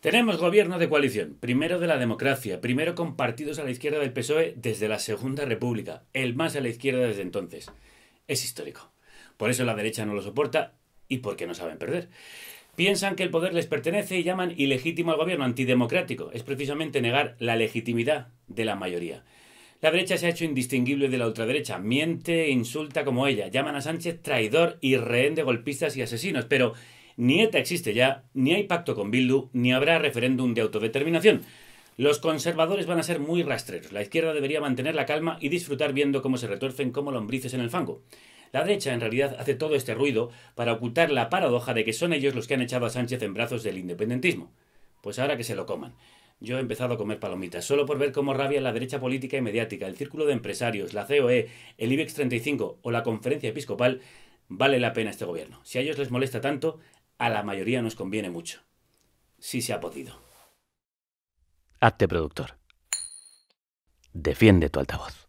Tenemos gobierno de coalición, primero de la democracia, primero con partidos a la izquierda del PSOE desde la Segunda República, el más a la izquierda desde entonces. Es histórico. Por eso la derecha no lo soporta y porque no saben perder. Piensan que el poder les pertenece y llaman ilegítimo al gobierno, antidemocrático. Es precisamente negar la legitimidad de la mayoría. La derecha se ha hecho indistinguible de la ultraderecha, miente e insulta como ella, llaman a Sánchez traidor y rehén de golpistas y asesinos, pero ni ETA existe ya, ni hay pacto con Bildu, ni habrá referéndum de autodeterminación. Los conservadores van a ser muy rastreros. La izquierda debería mantener la calma y disfrutar viendo cómo se retuercen como lombrices en el fango. La derecha en realidad hace todo este ruido para ocultar la paradoja de que son ellos los que han echado a Sánchez en brazos del independentismo. Pues ahora que se lo coman. Yo he empezado a comer palomitas, solo por ver cómo rabia la derecha política y mediática, el círculo de empresarios, la COE, el IBEX 35 o la conferencia episcopal, vale la pena este gobierno. Si a ellos les molesta tanto, a la mayoría nos conviene mucho. Sí se ha podido. Hazte productor. Defiende tu altavoz.